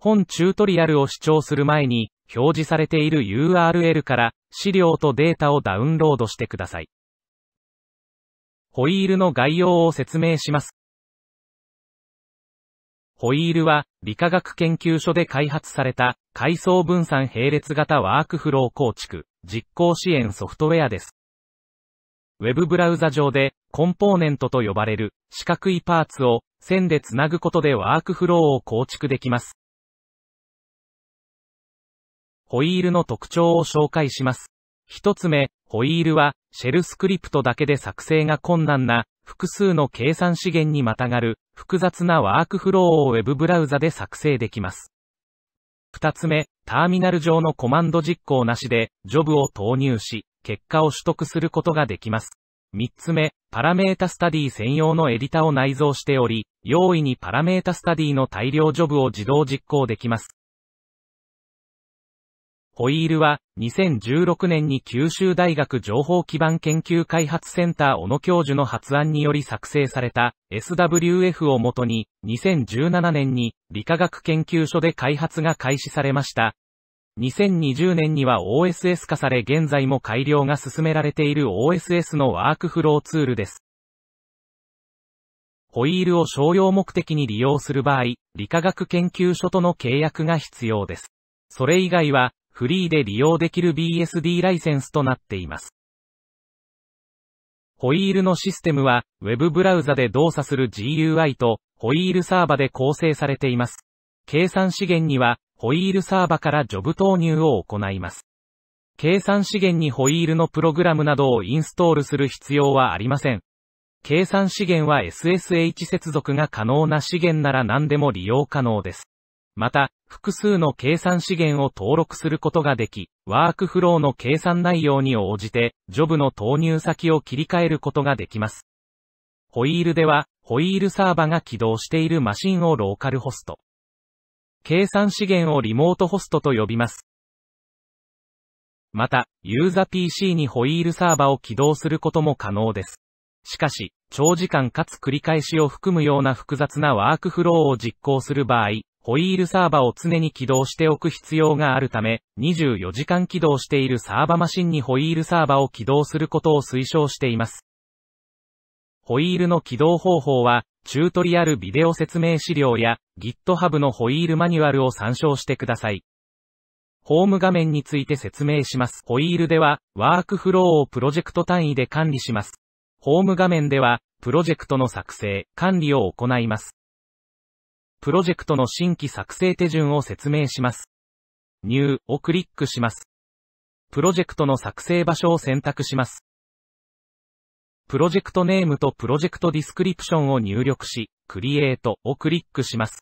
本チュートリアルを視聴する前に、表示されている URL から資料とデータをダウンロードしてください。ホイールの概要を説明します。ホイールは理化学研究所で開発された階層分散並列型ワークフロー構築、実行支援ソフトウェアです。Web ブラウザ上でコンポーネントと呼ばれる四角いパーツを線でつなぐことでワークフローを構築できます。ホイールの特徴を紹介します。一つ目、ホイールは、シェルスクリプトだけで作成が困難な、複数の計算資源にまたがる、複雑なワークフローを Web ブラウザで作成できます。二つ目、ターミナル上のコマンド実行なしで、ジョブを投入し、結果を取得することができます。三つ目、パラメータスタディ専用のエディタを内蔵しており、容易にパラメータスタディの大量ジョブを自動実行できます。ホイールは、2016年に九州大学情報基盤研究開発センター小野教授の発案により作成された SWF をもとに、2017年に理化学研究所で開発が開始されました。2020年には OSS 化され現在も改良が進められている OSS のワークフローツールです。ホイールを商用目的に利用する場合、理化学研究所との契約が必要です。それ以外は、フリーで利用できる BSD ライセンスとなっています。ホイールのシステムは、Web ブラウザで動作する GUI と、ホイールサーバで構成されています。計算資源には、ホイールサーバからジョブ投入を行います。計算資源にホイールのプログラムなどをインストールする必要はありません。計算資源は SSH 接続が可能な資源なら何でも利用可能です。また、複数の計算資源を登録することができ、ワークフローの計算内容に応じて、ジョブの投入先を切り替えることができます。ホイールでは、ホイールサーバが起動しているマシンをローカルホスト。計算資源をリモートホストと呼びます。また、ユーザ PC にホイールサーバを起動することも可能です。しかし、長時間かつ繰り返しを含むような複雑なワークフローを実行する場合、ホイールサーバを常に起動しておく必要があるため、24時間起動しているサーバマシンにホイールサーバを起動することを推奨しています。ホイールの起動方法は、チュートリアルビデオ説明資料や GitHub のホイールマニュアルを参照してください。ホーム画面について説明します。ホイールでは、ワークフローをプロジェクト単位で管理します。ホーム画面では、プロジェクトの作成、管理を行います。プロジェクトの新規作成手順を説明します。ニューをクリックします。プロジェクトの作成場所を選択します。プロジェクトネームとプロジェクトディスクリプションを入力し、クリエイトをクリックします。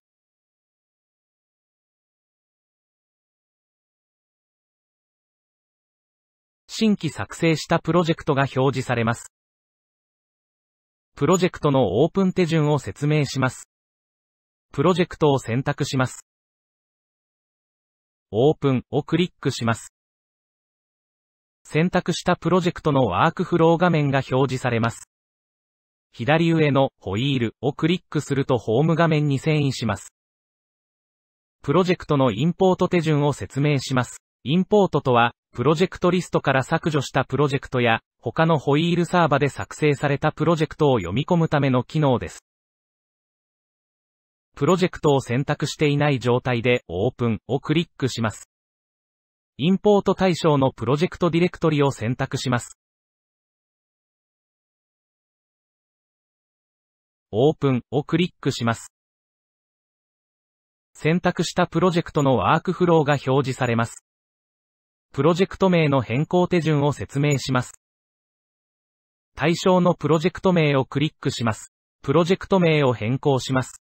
新規作成したプロジェクトが表示されます。プロジェクトのオープン手順を説明します。プロジェクトを選択します。オープンをクリックします。選択したプロジェクトのワークフロー画面が表示されます。左上のホイールをクリックするとホーム画面に遷移します。プロジェクトのインポート手順を説明します。インポートとは、プロジェクトリストから削除したプロジェクトや、他のホイールサーバで作成されたプロジェクトを読み込むための機能です。プロジェクトを選択していない状態でオープンをクリックします。インポート対象のプロジェクトディレクトリを選択します。オープンをクリックします。選択したプロジェクトのワークフローが表示されます。プロジェクト名の変更手順を説明します。対象のプロジェクト名をクリックします。プロジェクト名を変更します。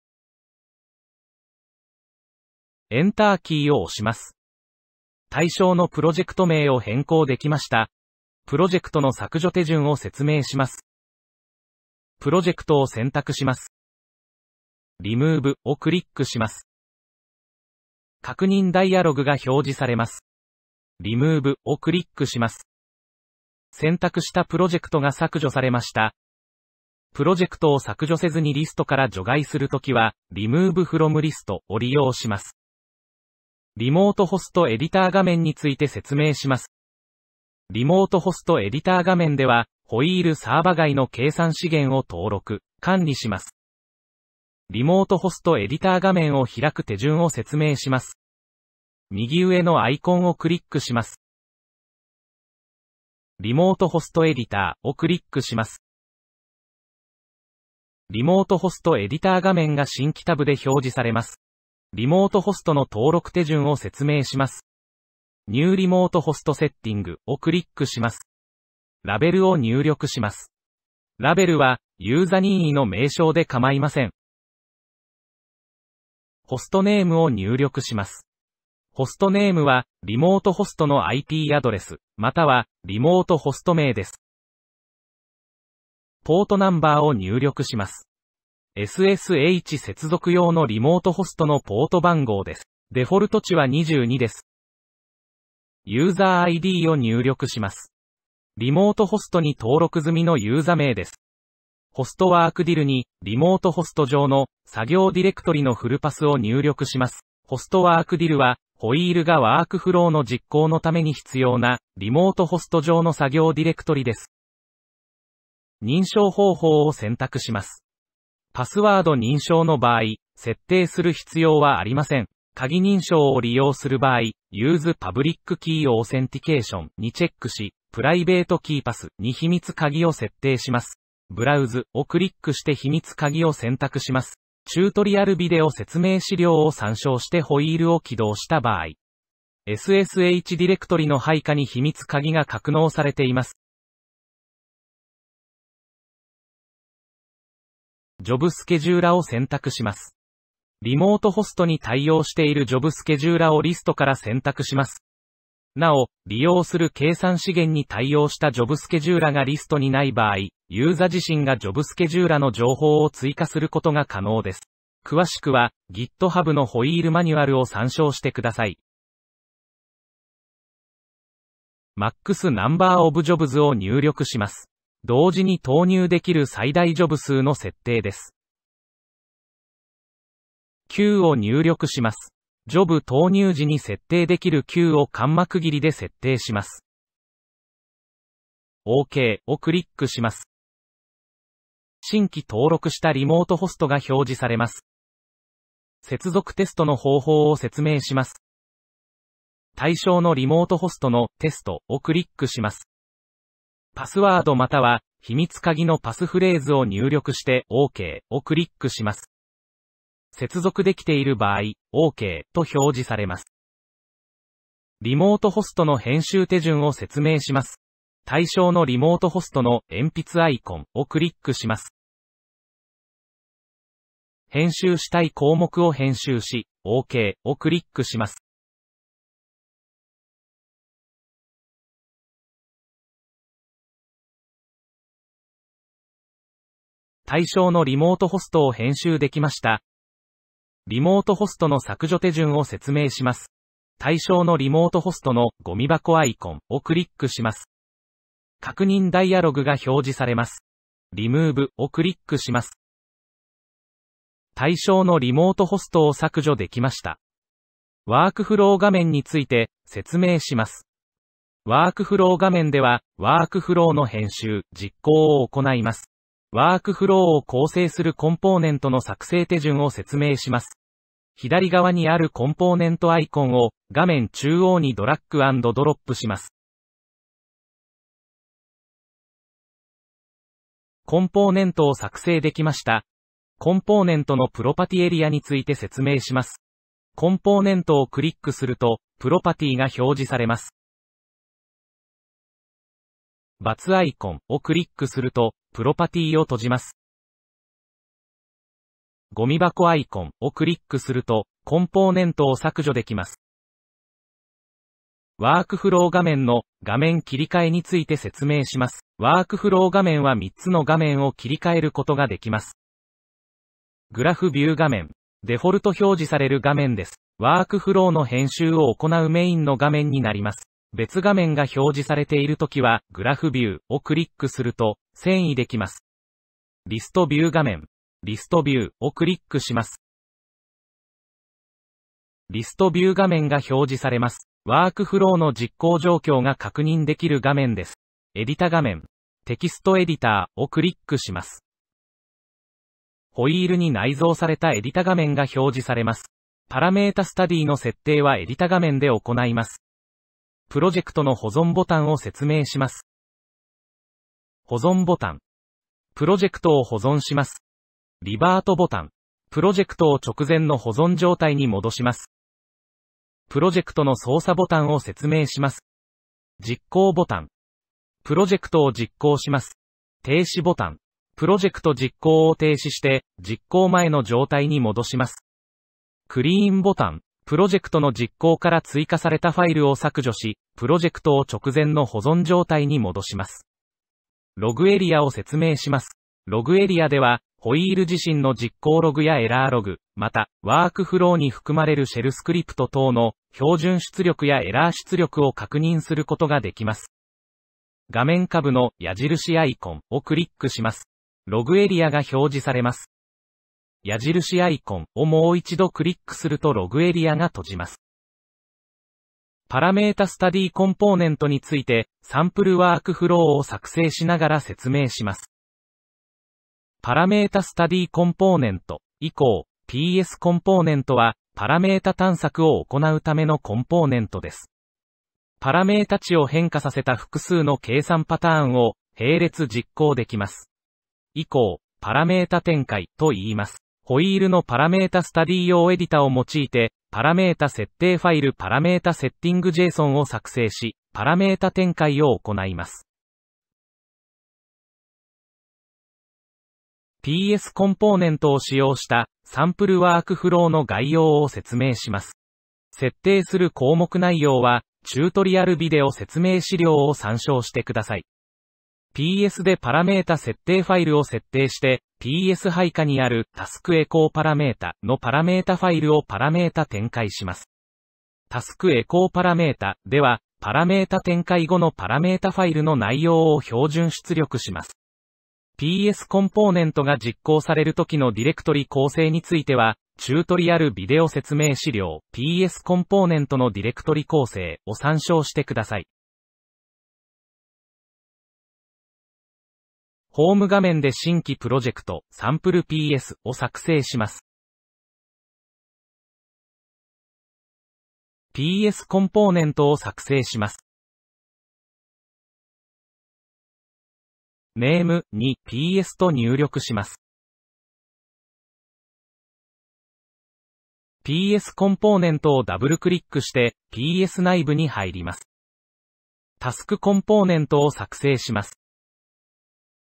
エンターキーを押します。対象のプロジェクト名を変更できました。プロジェクトの削除手順を説明します。プロジェクトを選択します。リムーブをクリックします。確認ダイアログが表示されます。リムーブをクリックします。選択したプロジェクトが削除されました。プロジェクトを削除せずにリストから除外するときは、remove from list を利用します。リモートホストエディター画面について説明します。リモートホストエディター画面では、ホイールサーバ外の計算資源を登録、管理します。リモートホストエディター画面を開く手順を説明します。右上のアイコンをクリックします。リモートホストエディターをクリックします。リモートホストエディター画面が新規タブで表示されます。リモートホストの登録手順を説明します。ニューリモートホストセッティングをクリックします。ラベルを入力します。ラベルは、ユーザ任意の名称で構いません。ホストネームを入力します。ホストネームは、リモートホストの IP アドレス、または、リモートホスト名です。ポートナンバーを入力します。SSH 接続用のリモートホストのポート番号です。デフォルト値は22です。ユーザー ID を入力します。リモートホストに登録済みのユーザ名です。ホストワークディルに、リモートホスト上の作業ディレクトリのフルパスを入力します。ホストワークディルは、ホイールがワークフローの実行のために必要な、リモートホスト上の作業ディレクトリです。認証方法を選択します。パスワード認証の場合、設定する必要はありません。鍵認証を利用する場合、Use Public Key Authentication にチェックし、プライベートキーパスに秘密鍵を設定します。ブラウズをクリックして秘密鍵を選択します。チュートリアルビデオ説明資料を参照してホイールを起動した場合、SSH ディレクトリの配下に秘密鍵が格納されています。ジョブスケジューラを選択します。リモートホストに対応しているジョブスケジューラをリストから選択します。なお、利用する計算資源に対応したジョブスケジューラがリストにない場合、ユーザ自身がジョブスケジューラの情報を追加することが可能です。詳しくは、GitHub のホイールマニュアルを参照してください。MAX ナンバーオブジョブズを入力します。同時に投入できる最大ジョブ数の設定です。Q を入力します。ジョブ投入時に設定できる Q を間膜切りで設定します。OK をクリックします。新規登録したリモートホストが表示されます。接続テストの方法を説明します。対象のリモートホストのテストをクリックします。パスワードまたは秘密鍵のパスフレーズを入力して OK をクリックします。接続できている場合、OK と表示されます。リモートホストの編集手順を説明します。対象のリモートホストの鉛筆アイコンをクリックします。編集したい項目を編集し、OK をクリックします。対象のリモートホストを編集できました。リモートホストの削除手順を説明します。対象のリモートホストのゴミ箱アイコンをクリックします。確認ダイアログが表示されます。リムーブをクリックします。対象のリモートホストを削除できました。ワークフロー画面について説明します。ワークフロー画面では、ワークフローの編集、実行を行います。ワークフローを構成するコンポーネントの作成手順を説明します。左側にあるコンポーネントアイコンを画面中央にドラッグドロップします。コンポーネントを作成できました。コンポーネントのプロパティエリアについて説明します。コンポーネントをクリックすると、プロパティが表示されます。バツアイコンをクリックすると、プロパティを閉じます。ゴミ箱アイコンをクリックすると、コンポーネントを削除できます。ワークフロー画面の画面切り替えについて説明します。ワークフロー画面は3つの画面を切り替えることができます。グラフビュー画面、デフォルト表示される画面です。ワークフローの編集を行うメインの画面になります。別画面が表示されているときは、グラフビューをクリックすると、遷移できます。リストビュー画面、リストビューをクリックします。リストビュー画面が表示されます。ワークフローの実行状況が確認できる画面です。エディタ画面、テキストエディターをクリックします。ホイールに内蔵されたエディタ画面が表示されます。パラメータスタディの設定はエディタ画面で行います。プロジェクトの保存ボタンを説明します。保存ボタン。プロジェクトを保存します。リバートボタン。プロジェクトを直前の保存状態に戻します。プロジェクトの操作ボタンを説明します。実行ボタン。プロジェクトを実行します。停止ボタン。プロジェクト実行を停止して、実行前の状態に戻します。クリーンボタン。プロジェクトの実行から追加されたファイルを削除し、プロジェクトを直前の保存状態に戻します。ログエリアを説明します。ログエリアでは、ホイール自身の実行ログやエラーログ、また、ワークフローに含まれるシェルスクリプト等の標準出力やエラー出力を確認することができます。画面下部の矢印アイコンをクリックします。ログエリアが表示されます。矢印アイコンをもう一度クリックするとログエリアが閉じます。パラメータスタディコンポーネントについて、サンプルワークフローを作成しながら説明します。パラメータスタディコンポーネント以降、PS コンポーネントは、パラメータ探索を行うためのコンポーネントです。パラメータ値を変化させた複数の計算パターンを、並列実行できます。以降、パラメータ展開と言います。ホイールのパラメータスタディ用エディタを用いて、パラメータ設定ファイルパラメータセッティング JSON を作成し、パラメータ展開を行います。PS コンポーネントを使用したサンプルワークフローの概要を説明します。設定する項目内容は、チュートリアルビデオ説明資料を参照してください。PS でパラメータ設定ファイルを設定して、PS 配下にあるタスクエコーパラメータのパラメータファイルをパラメータ展開します。タスクエコーパラメータでは、パラメータ展開後のパラメータファイルの内容を標準出力します。PS コンポーネントが実行される時のディレクトリ構成については、チュートリアルビデオ説明資料 PS コンポーネントのディレクトリ構成を参照してください。ホーム画面で新規プロジェクト、サンプル PS を作成します。PS コンポーネントを作成します。ネームに PS と入力します。PS コンポーネントをダブルクリックして PS 内部に入ります。タスクコンポーネントを作成します。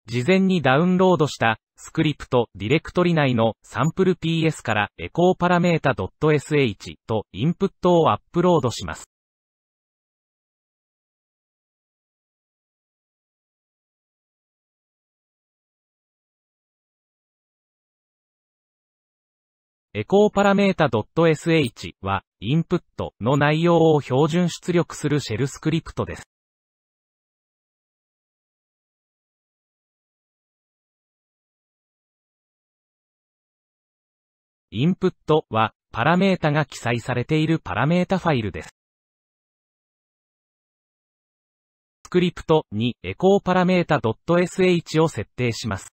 事前にダウンロードしたスクリプトディレクトリ内のサンプル PS からエコーパラメータ .sh とインプットをアップロードします。エコーパラメータ .sh は、インプットの内容を標準出力するシェルスクリプトです。インプットは、パラメータが記載されているパラメータファイルです。スクリプトにエコーパラメータ .sh を設定します。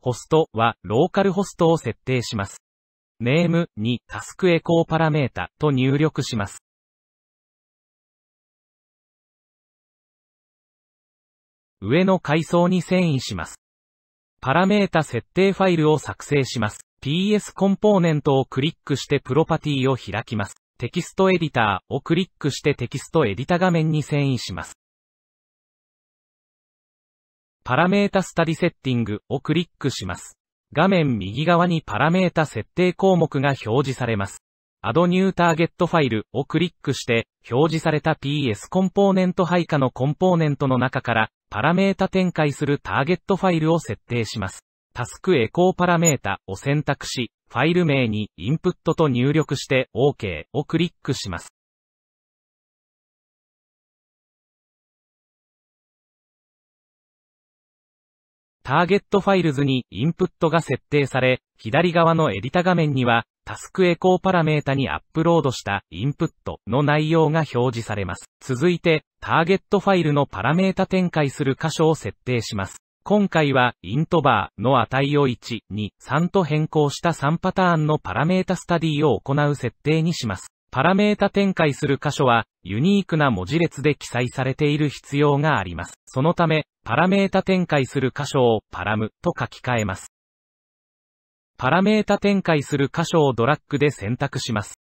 ホストはローカルホストを設定します。ネームにタスクエコーパラメータと入力します。上の階層に遷移します。パラメータ設定ファイルを作成します。PS コンポーネントをクリックしてプロパティを開きます。テキストエディターをクリックしてテキストエディタ画面に遷移します。パラメータスタディセッティングをクリックします。画面右側にパラメータ設定項目が表示されます。Add New ーゲットファイルをクリックして、表示された PS コンポーネント配下のコンポーネントの中から、パラメータ展開するターゲットファイルを設定します。タスクエコーパラメータを選択し、ファイル名にインプットと入力して OK をクリックします。ターゲットファイルズにインプットが設定され、左側のエディタ画面にはタスクエコーパラメータにアップロードしたインプットの内容が表示されます。続いて、ターゲットファイルのパラメータ展開する箇所を設定します。今回は、イントバーの値を1、2、3と変更した3パターンのパラメータスタディを行う設定にします。パラメータ展開する箇所は、ユニークな文字列で記載されている必要があります。そのため、パラメータ展開する箇所をパラムと書き換えます。パラメータ展開する箇所をドラッグで選択します。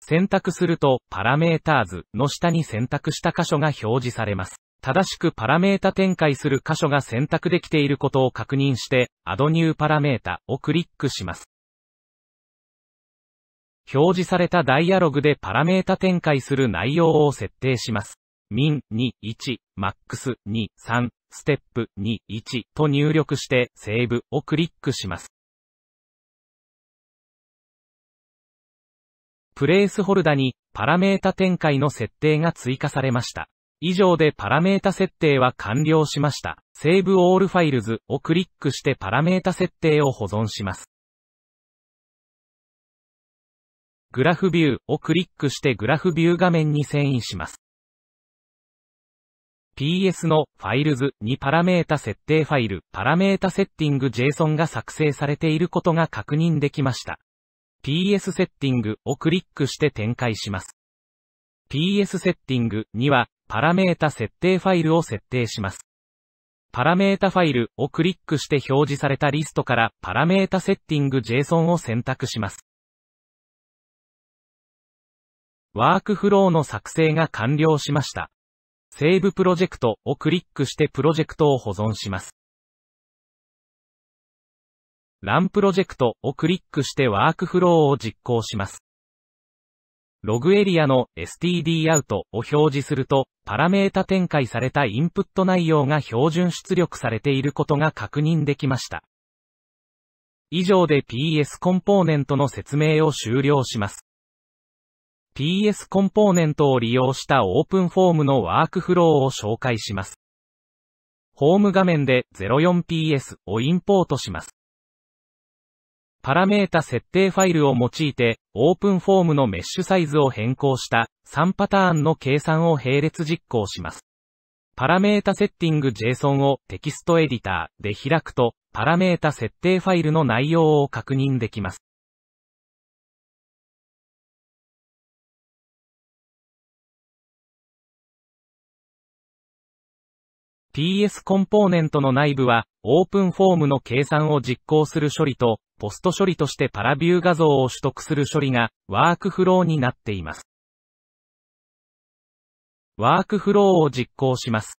選択すると、パラメーターズの下に選択した箇所が表示されます。正しくパラメータ展開する箇所が選択できていることを確認して、Add New パラメータをクリックします。表示されたダイアログでパラメータ展開する内容を設定します。min 2、1、max 2、3ステップ2、1と入力してセーブをクリックします。プレイスホルダにパラメータ展開の設定が追加されました。以上でパラメータ設定は完了しました。セーブオールファイルズをクリックしてパラメータ設定を保存します。グラフビューをクリックしてグラフビュー画面に遷移します。PS のファイルズにパラメータ設定ファイル、パラメータセッティング JSON が作成されていることが確認できました。PS セッティングをクリックして展開します。PS セッティングには、パラメータ設定ファイルを設定します。パラメータファイルをクリックして表示されたリストからパラメータセッティング JSON を選択します。ワークフローの作成が完了しました。セーブプロジェクトをクリックしてプロジェクトを保存します。ランプロジェクトをクリックしてワークフローを実行します。ログエリアの stdout を表示すると、パラメータ展開されたインプット内容が標準出力されていることが確認できました。以上で PS コンポーネントの説明を終了します。PS コンポーネントを利用したオープンフォームのワークフローを紹介します。ホーム画面で 04PS をインポートします。パラメータ設定ファイルを用いて、オープンフォームのメッシュサイズを変更した3パターンの計算を並列実行します。パラメータセッティング JSON をテキストエディターで開くと、パラメータ設定ファイルの内容を確認できます。PS コンポーネントの内部は、オープンフォームの計算を実行する処理と、ポスト処理としてパラビュー画像を取得する処理が、ワークフローになっています。ワークフローを実行します。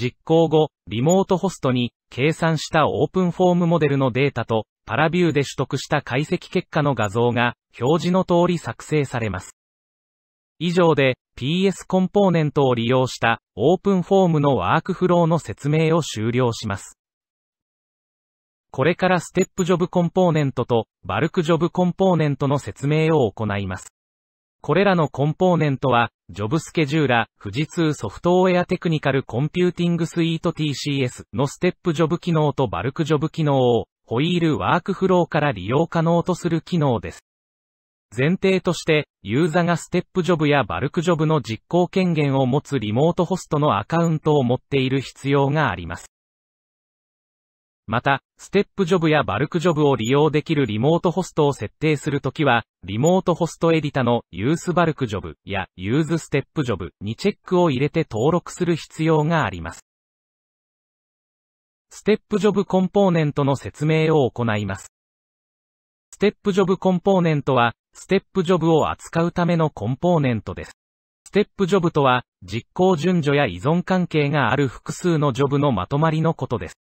実行後、リモートホストに、計算したオープンフォームモデルのデータと、パラビューで取得した解析結果の画像が、表示の通り作成されます。以上で、PS コンポーネントを利用した、オープンフォームのワークフローの説明を終了します。これからステップジョブコンポーネントと、バルクジョブコンポーネントの説明を行います。これらのコンポーネントは、ジョブスケジューラ、富士通ソフトウェアテクニカルコンピューティングスイート TCS のステップジョブ機能とバルクジョブ機能を、ホイールワークフローから利用可能とする機能です。前提として、ユーザがステップジョブやバルクジョブの実行権限を持つリモートホストのアカウントを持っている必要があります。また、ステップジョブやバルクジョブを利用できるリモートホストを設定するときは、リモートホストエディタのユースバルクジョブやユーズステップジョブにチェックを入れて登録する必要があります。ステップジョブコンポーネントの説明を行います。ステップジョブコンポーネントは、ステップジョブを扱うためのコンポーネントです。ステップジョブとは、実行順序や依存関係がある複数のジョブのまとまりのことです。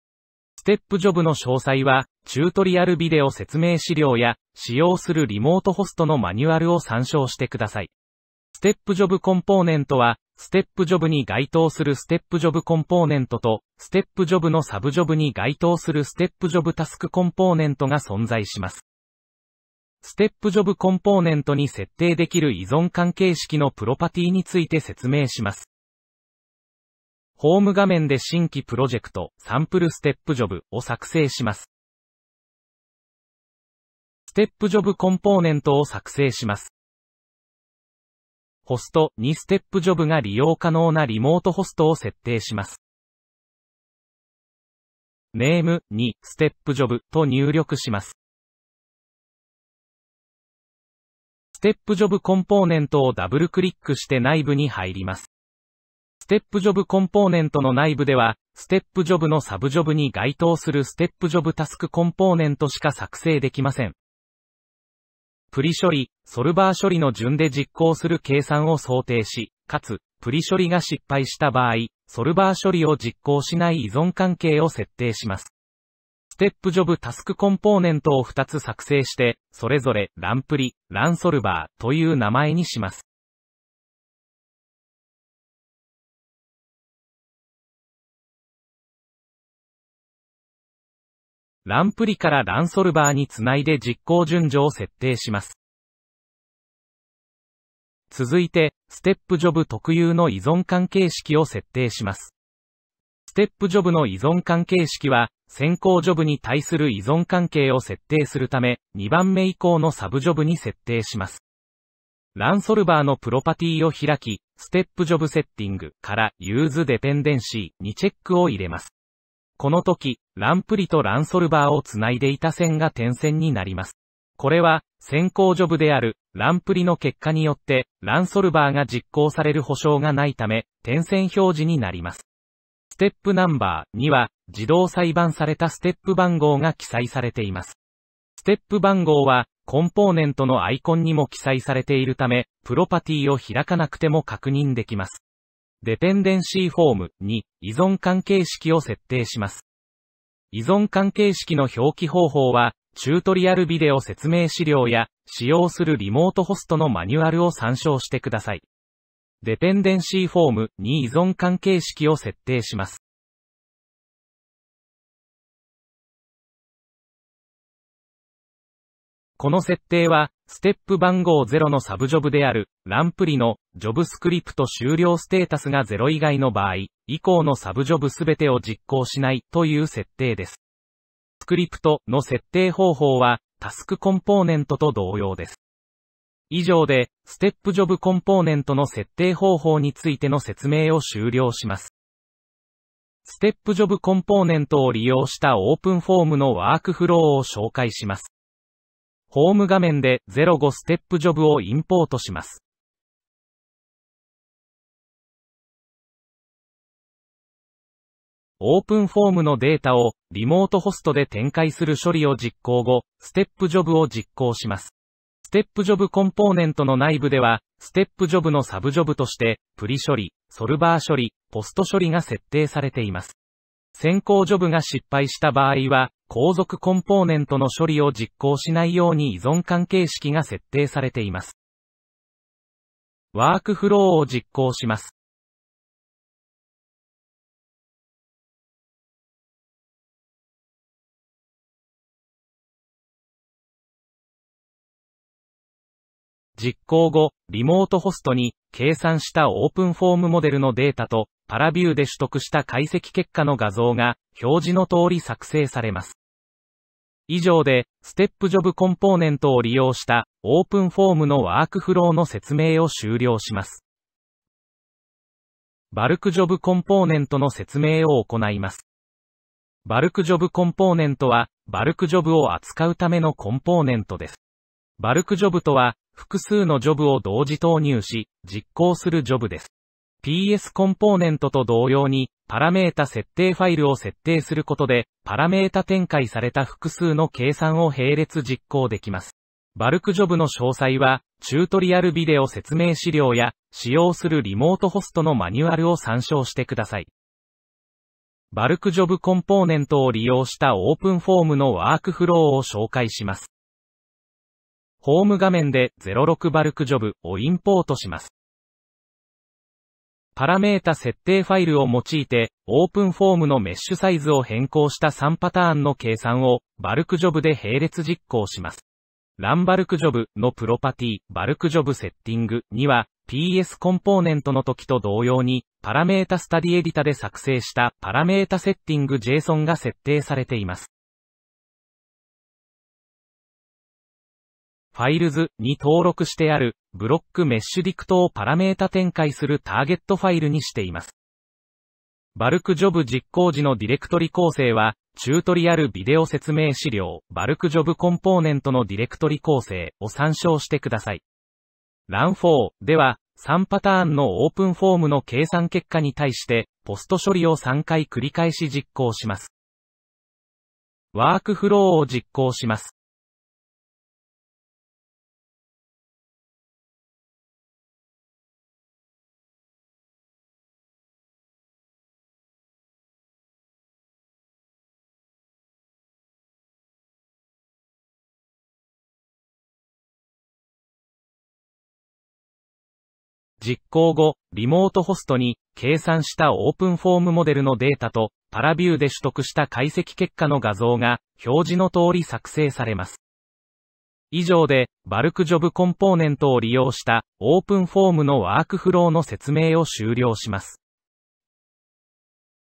ステップジョブの詳細は、チュートリアルビデオ説明資料や、使用するリモートホストのマニュアルを参照してください。ステップジョブコンポーネントは、ステップジョブに該当するステップジョブコンポーネントと、ステップジョブのサブジョブに該当するステップジョブタスクコンポーネントが存在します。ステップジョブコンポーネントに設定できる依存関係式のプロパティについて説明します。ホーム画面で新規プロジェクト、サンプルステップジョブを作成します。ステップジョブコンポーネントを作成します。ホストにステップジョブが利用可能なリモートホストを設定します。ネームにステップジョブと入力します。ステップジョブコンポーネントをダブルクリックして内部に入ります。ステップジョブコンポーネントの内部では、ステップジョブのサブジョブに該当するステップジョブタスクコンポーネントしか作成できません。プリ処理、ソルバー処理の順で実行する計算を想定し、かつ、プリ処理が失敗した場合、ソルバー処理を実行しない依存関係を設定します。ステップジョブタスクコンポーネントを2つ作成して、それぞれランプリ、ランソルバーという名前にします。ランプリからランソルバーにつないで実行順序を設定します。続いて、ステップジョブ特有の依存関係式を設定します。ステップジョブの依存関係式は、先行ジョブに対する依存関係を設定するため、2番目以降のサブジョブに設定します。ランソルバーのプロパティを開き、ステップジョブセッティングからユーズデペンデンシーにチェックを入れます。この時、ランプリとランソルバーをつないでいた線が点線になります。これは、先行ジョブである、ランプリの結果によって、ランソルバーが実行される保証がないため、点線表示になります。ステップナンバーには、自動裁判されたステップ番号が記載されています。ステップ番号は、コンポーネントのアイコンにも記載されているため、プロパティを開かなくても確認できます。デペンデンシーフォームに依存関係式を設定します。依存関係式の表記方法は、チュートリアルビデオ説明資料や、使用するリモートホストのマニュアルを参照してください。デペンデンシーフォームに依存関係式を設定します。この設定は、ステップ番号0のサブジョブである、ランプリの、ジョブスクリプト終了ステータスが0以外の場合、以降のサブジョブすべてを実行しないという設定です。スクリプトの設定方法は、タスクコンポーネントと同様です。以上で、ステップジョブコンポーネントの設定方法についての説明を終了します。ステップジョブコンポーネントを利用したオープンフォームのワークフローを紹介します。ホーム画面で05ステップジョブをインポートします。オープンフォームのデータをリモートホストで展開する処理を実行後、ステップジョブを実行します。ステップジョブコンポーネントの内部では、ステップジョブのサブジョブとして、プリ処理、ソルバー処理、ポスト処理が設定されています。先行ジョブが失敗した場合は、後続コンポーネントの処理を実行しないように依存関係式が設定されています。ワークフローを実行します。実行後、リモートホストに、計算したオープンフォームモデルのデータと、パラビューで取得した解析結果の画像が、表示の通り作成されます。以上で、ステップジョブコンポーネントを利用した、オープンフォームのワークフローの説明を終了します。バルクジョブコンポーネントの説明を行います。バルクジョブコンポーネントは、バルクジョブを扱うためのコンポーネントです。バルクジョブとは、複数のジョブを同時投入し、実行するジョブです。PS コンポーネントと同様に、パラメータ設定ファイルを設定することで、パラメータ展開された複数の計算を並列実行できます。バルクジョブの詳細は、チュートリアルビデオ説明資料や、使用するリモートホストのマニュアルを参照してください。バルクジョブコンポーネントを利用したオープンフォームのワークフローを紹介します。ホーム画面で06バルクジョブをインポートします。パラメータ設定ファイルを用いて、オープンフォームのメッシュサイズを変更した3パターンの計算を、バルクジョブで並列実行します。ランバルクジョブのプロパティ、バルクジョブセッティングには、PS コンポーネントの時と同様に、パラメータスタディエディタで作成したパラメータセッティング JSON が設定されています。ファイルズに登録してあるブロックメッシュディクトをパラメータ展開するターゲットファイルにしています。バルクジョブ実行時のディレクトリ構成は、チュートリアルビデオ説明資料、バルクジョブコンポーネントのディレクトリ構成を参照してください。ラン4では、3パターンのオープンフォームの計算結果に対して、ポスト処理を3回繰り返し実行します。ワークフローを実行します。実行後、リモートホストに、計算したオープンフォームモデルのデータと、パラビューで取得した解析結果の画像が、表示の通り作成されます。以上で、バルクジョブコンポーネントを利用した、オープンフォームのワークフローの説明を終了します。